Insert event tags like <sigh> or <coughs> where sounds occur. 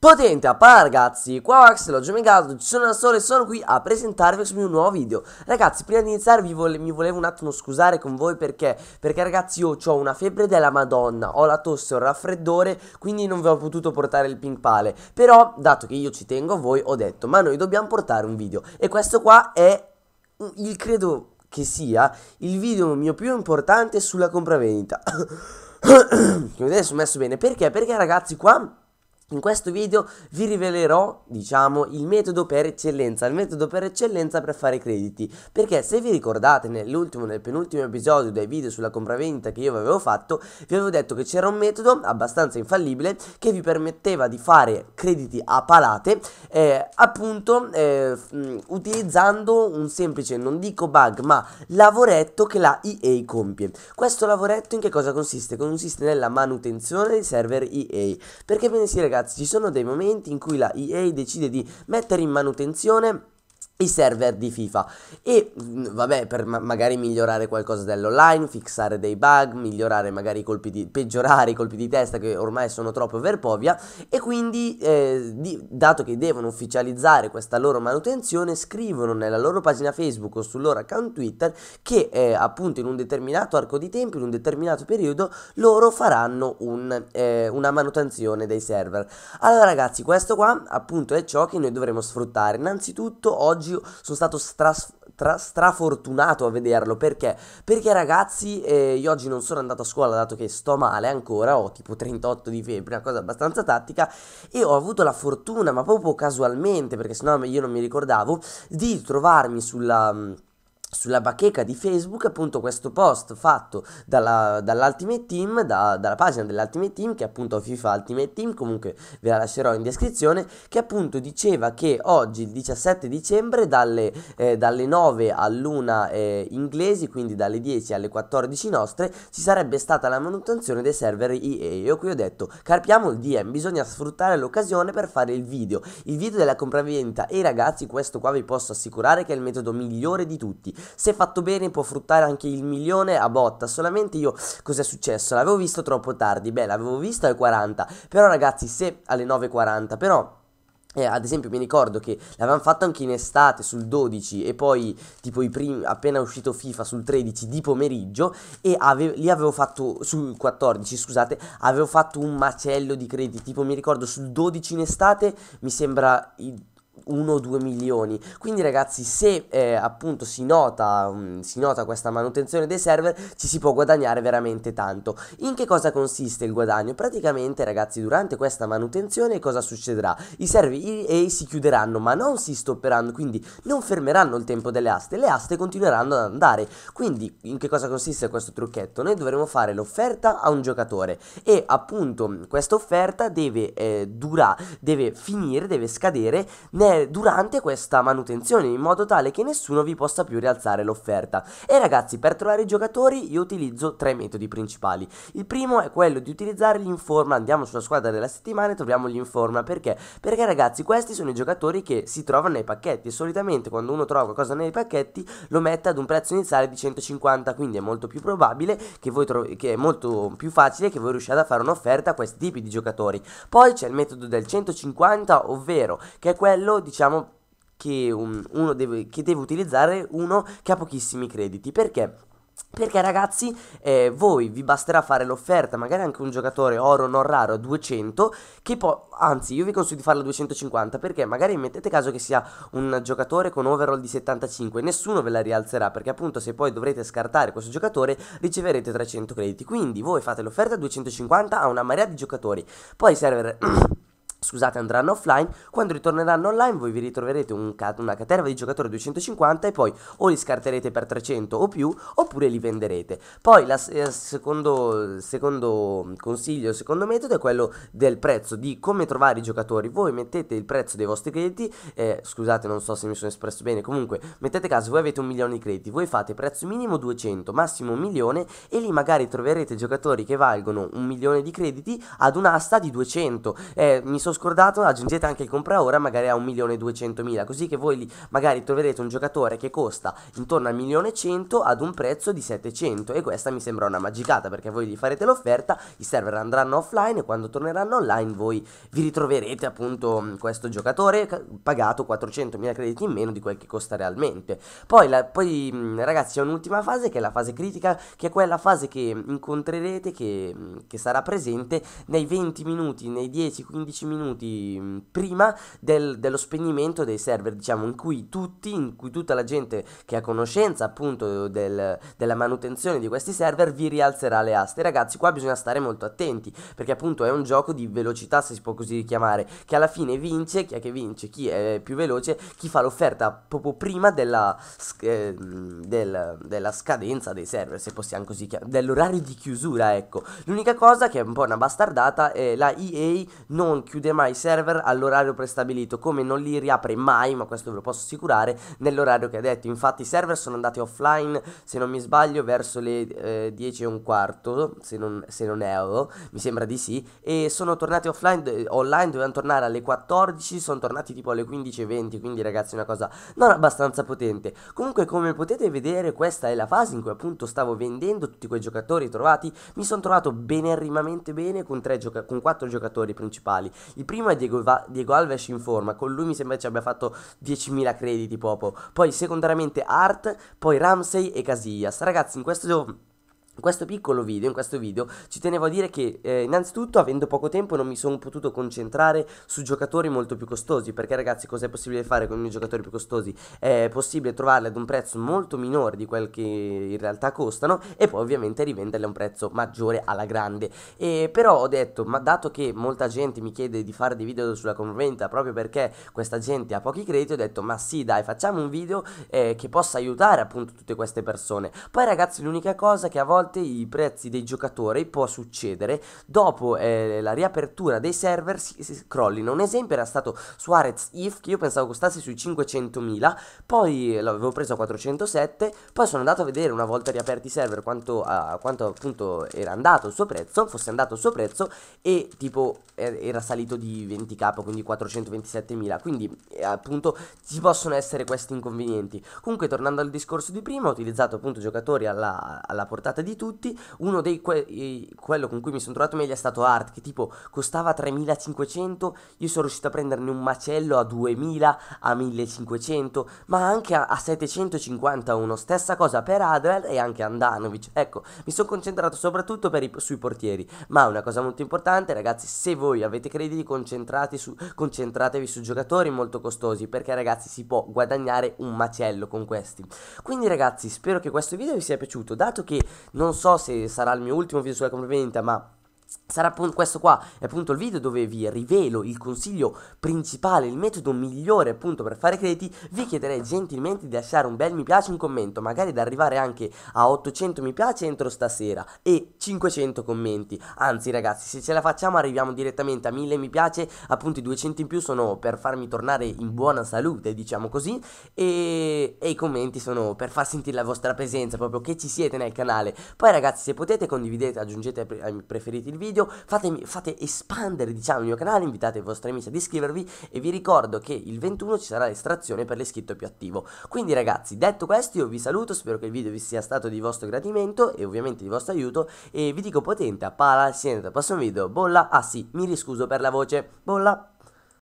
Potente a par ragazzi, qua Max, l'ho giocato, ci sono da solo e sono qui a presentarvi questo mio nuovo video Ragazzi, prima di iniziare vole mi volevo un attimo scusare con voi perché Perché ragazzi io ho una febbre della madonna, ho la tosse, ho il raffreddore Quindi non vi ho potuto portare il ping pale Però, dato che io ci tengo a voi, ho detto Ma noi dobbiamo portare un video E questo qua è il credo che sia il video mio più importante sulla compravendita Come <coughs> vedete sono messo bene, perché? Perché ragazzi qua in questo video vi rivelerò, diciamo, il metodo per eccellenza, il metodo per eccellenza per fare crediti, perché se vi ricordate nell'ultimo, nel penultimo episodio dei video sulla compravendita che io vi avevo fatto, vi avevo detto che c'era un metodo abbastanza infallibile che vi permetteva di fare crediti a palate, eh, appunto eh, utilizzando un semplice, non dico bug, ma lavoretto che la EA compie. Questo lavoretto in che cosa consiste? Consiste nella manutenzione dei server EA, perché ve ne si regala ragazzi, ci sono dei momenti in cui la EA decide di mettere in manutenzione i server di FIFA e mm, vabbè per ma magari migliorare qualcosa dell'online, fissare dei bug, migliorare magari i colpi di peggiorare i colpi di testa che ormai sono troppo per e quindi eh, di, dato che devono ufficializzare questa loro manutenzione scrivono nella loro pagina Facebook o sul loro account Twitter che eh, appunto in un determinato arco di tempo, in un determinato periodo loro faranno un, eh, una manutenzione dei server. Allora ragazzi, questo qua appunto è ciò che noi dovremo sfruttare. Innanzitutto oggi oggi sono stato stra, tra, strafortunato a vederlo perché? Perché ragazzi, eh, io oggi non sono andato a scuola dato che sto male ancora, ho tipo 38 di febbre, una cosa abbastanza tattica e ho avuto la fortuna, ma proprio casualmente, perché sennò io non mi ricordavo, di trovarmi sulla sulla bacheca di Facebook appunto questo post fatto dalla, dall'Ultimate Team, da, dalla pagina dell'Ultimate Team che appunto FIFA Ultimate Team, comunque ve la lascerò in descrizione, che appunto diceva che oggi il 17 dicembre dalle, eh, dalle 9 all'1 eh, inglesi, quindi dalle 10 alle 14 nostre, ci sarebbe stata la manutenzione dei server EA. Io qui ho detto, carpiamo il DM, bisogna sfruttare l'occasione per fare il video, il video della compravendita e ragazzi questo qua vi posso assicurare che è il metodo migliore di tutti se fatto bene può fruttare anche il milione a botta. Solamente io cos'è successo? L'avevo visto troppo tardi. Beh, l'avevo visto alle 40. Però ragazzi, se alle 9.40, però eh, ad esempio mi ricordo che l'avevamo fatto anche in estate sul 12 e poi tipo i primi, appena uscito FIFA sul 13 di pomeriggio e ave, lì avevo fatto sul 14 scusate avevo fatto un macello di crediti tipo mi ricordo sul 12 in estate mi sembra 1 o 2 milioni quindi ragazzi se eh, appunto si nota, mh, mm, si nota questa manutenzione dei server ci si può guadagnare veramente tanto in che cosa consiste il guadagno praticamente ragazzi durante questa manutenzione cosa succederà i server EA si chiuderanno ma non si stopperanno quindi non fermeranno il tempo delle aste le aste continueranno ad andare quindi in che cosa consiste questo trucchetto noi dovremo fare l'offerta a un giocatore e appunto questa offerta deve eh, durare deve finire deve scadere nel è durante questa manutenzione in modo tale che nessuno vi possa più rialzare l'offerta. E ragazzi, per trovare i giocatori io utilizzo tre metodi principali. Il primo è quello di utilizzare l'informa, andiamo sulla squadra della settimana e troviamo l'informa perché? Perché ragazzi, questi sono i giocatori che si trovano nei pacchetti e solitamente quando uno trova qualcosa nei pacchetti lo mette ad un prezzo iniziale di 150, quindi è molto più probabile che voi che è molto più facile che voi riusciate a fare un'offerta a questi tipi di giocatori. Poi c'è il metodo del 150, ovvero che è quello diciamo, che, un, uno deve, che deve utilizzare uno che ha pochissimi crediti. Perché? Perché ragazzi, eh, voi vi basterà fare l'offerta, magari anche un giocatore oro non raro a 200, che poi, anzi io vi consiglio di farlo a 250 perché magari mettete caso che sia un giocatore con overall di 75, nessuno ve la rialzerà perché appunto se poi dovrete scartare questo giocatore riceverete 300 crediti, quindi voi fate l'offerta a 250 a una marea di giocatori, poi serve... <clears throat> scusate, andranno offline. Quando ritorneranno online, voi vi ritroverete un ca- una caterva di giocatori 250 e poi o li scarterete per 300 o più, oppure li venderete. Poi il eh, secondo, secondo consiglio, secondo metodo è quello del prezzo, di come trovare i giocatori. Voi mettete il prezzo dei vostri crediti, eh, scusate, non so se mi sono espresso bene, comunque mettete caso, voi avete un milione di crediti, voi fate prezzo minimo 200, massimo un milione e lì magari troverete giocatori che valgono un milione di crediti ad un'asta di 200. Eh, mi sono sono scordato, aggiungete anche il compra ora magari a 1.200.000, così che voi lì magari troverete un giocatore che costa intorno al 1.100.000 ad un prezzo di 700 e questa mi sembra una magicata perché voi gli farete l'offerta, i server andranno offline e quando torneranno online voi vi ritroverete appunto mm, questo giocatore pagato 400.000 crediti in meno di quel che costa realmente. Poi, la, poi mm, ragazzi c'è un'ultima fase che è la fase critica, che è quella fase che incontrerete che, mm, che sarà presente nei 20 minuti, nei 10-15 minuti minuti mm, prima del, dello spegnimento dei server, diciamo, in cui tutti, in cui tutta la gente che ha conoscenza appunto del, della manutenzione di questi server vi rialzerà le aste. Ragazzi, qua bisogna stare molto attenti, perché appunto è un gioco di velocità, se si può così richiamare, che alla fine vince, chi è che vince? Chi è più veloce? Chi fa l'offerta proprio prima della, eh, del, della scadenza dei server, se possiamo così chiamare, dell'orario di chiusura, ecco. L'unica cosa che è un po' una bastardata è la EA non chiuderà chiude mai i server all'orario prestabilito, come non li riapre mai, ma questo ve lo posso assicurare, nell'orario che ha detto. Infatti i server sono andati offline, se non mi sbaglio, verso le eh, 10 e un quarto, se non, se non erro, mi sembra di sì, e sono tornati offline, online, dovevano tornare alle 14, sono tornati tipo alle 15 e 15.20, quindi ragazzi è una cosa non abbastanza potente. Comunque come potete vedere questa è la fase in cui appunto stavo vendendo tutti quei giocatori trovati, mi sono trovato benerrimamente bene con, tre con 4 giocatori principali. Il primo è Diego, Va- Diego Alves in forma, con lui mi sembra ci abbia fatto 10.000 crediti Popo. Poi secondariamente Art, poi Ramsey e Casillas. Ragazzi, in questo in questo piccolo video, in questo video, ci tenevo a dire che eh, innanzitutto avendo poco tempo non mi sono potuto concentrare su giocatori molto più costosi, perché ragazzi cos'è possibile fare con i giocatori più costosi? È possibile trovarli ad un prezzo molto minore di quel che in realtà costano e poi ovviamente rivenderli a un prezzo maggiore alla grande. E però ho detto, ma dato che molta gente mi chiede di fare dei video sulla conventa proprio perché questa gente ha pochi crediti, ho detto ma sì dai facciamo un video eh, che possa aiutare appunto tutte queste persone. Poi ragazzi l'unica cosa che a volte volte i prezzi dei giocatori può succedere dopo eh, la riapertura dei server si, si crollino. Un esempio era stato Suarez If che io pensavo costasse sui 500.000, poi l'avevo preso a 407, poi sono andato a vedere una volta riaperti i server quanto, uh, quanto appunto era andato il suo prezzo, fosse andato il suo prezzo e tipo er, era salito di 20k, quindi 427.000, quindi eh, appunto ci possono essere questi inconvenienti. Comunque tornando al discorso di prima, ho utilizzato appunto giocatori alla, alla portata di tutti, uno dei que- quello con cui mi sono trovato meglio è stato Art, che tipo costava 3500, io sono riuscito a prenderne un macello a 2000, a 1500, ma anche a, a 751. Stessa cosa per Adler e anche Andanovic. Ecco, mi sono concentrato soprattutto i, sui portieri, ma una cosa molto importante, ragazzi, se voi avete crediti su, concentratevi su giocatori molto costosi, perché ragazzi si può guadagnare un macello con questi. Quindi ragazzi, spero che questo video vi sia piaciuto, dato che non non so se sarà il mio ultimo video sulla compravendita, ma Sarà appunto questo qua è appunto il video dove vi rivelo il consiglio principale, il metodo migliore appunto per fare crediti. Vi chiederei gentilmente di lasciare un bel mi piace, un commento, magari da arrivare anche a 800 mi piace entro stasera e 500 commenti. Anzi ragazzi, se ce la facciamo arriviamo direttamente a 1000 mi piace, appunto i 200 in più sono per farmi tornare in buona salute, diciamo così, e, e i commenti sono per far sentire la vostra presenza, proprio che ci siete nel canale. Poi ragazzi, se potete condividete, aggiungete ai preferiti il video, fatemi, fate espandere diciamo, il mio canale, invitate i vostri amici ad iscrivervi e vi ricordo che il 21 ci sarà l'estrazione per l'iscritto più attivo. Quindi ragazzi, detto questo io vi saluto, spero che il video vi sia stato di vostro gradimento e ovviamente di vostro aiuto e vi dico potente a pala, siete al prossimo video, bolla, ah sì, mi riscuso per la voce, bolla.